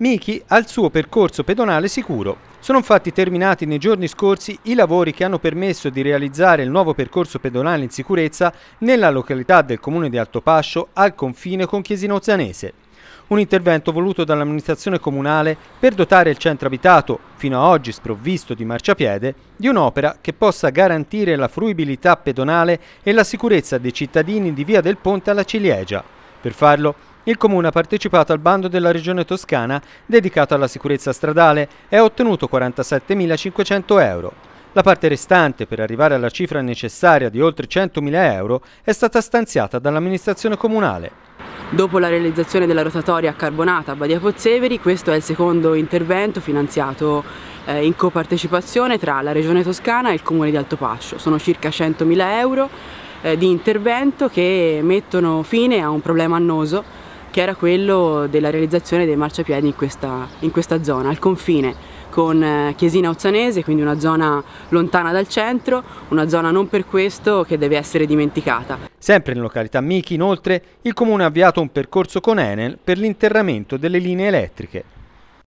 Miki ha il suo percorso pedonale sicuro. Sono infatti terminati nei giorni scorsi i lavori che hanno permesso di realizzare il nuovo percorso pedonale in sicurezza nella località del comune di Altopascio al confine con Chiesino Zanese. Un intervento voluto dall'amministrazione comunale per dotare il centro abitato, fino a oggi sprovvisto di marciapiede, di un'opera che possa garantire la fruibilità pedonale e la sicurezza dei cittadini di Via del Ponte alla Ciliegia. Per farlo il Comune ha partecipato al bando della Regione Toscana dedicato alla sicurezza stradale e ha ottenuto 47.500 euro. La parte restante, per arrivare alla cifra necessaria di oltre 100.000 euro, è stata stanziata dall'amministrazione comunale. Dopo la realizzazione della rotatoria carbonata a Badia Pozzeveri, questo è il secondo intervento finanziato eh, in copartecipazione tra la Regione Toscana e il Comune di Altopascio. Sono circa 100.000 euro eh, di intervento che mettono fine a un problema annoso che era quello della realizzazione dei marciapiedi in questa, in questa zona, al confine con eh, Chiesina Ozzanese, quindi una zona lontana dal centro, una zona non per questo che deve essere dimenticata. Sempre in località Michi, inoltre, il comune ha avviato un percorso con Enel per l'interramento delle linee elettriche.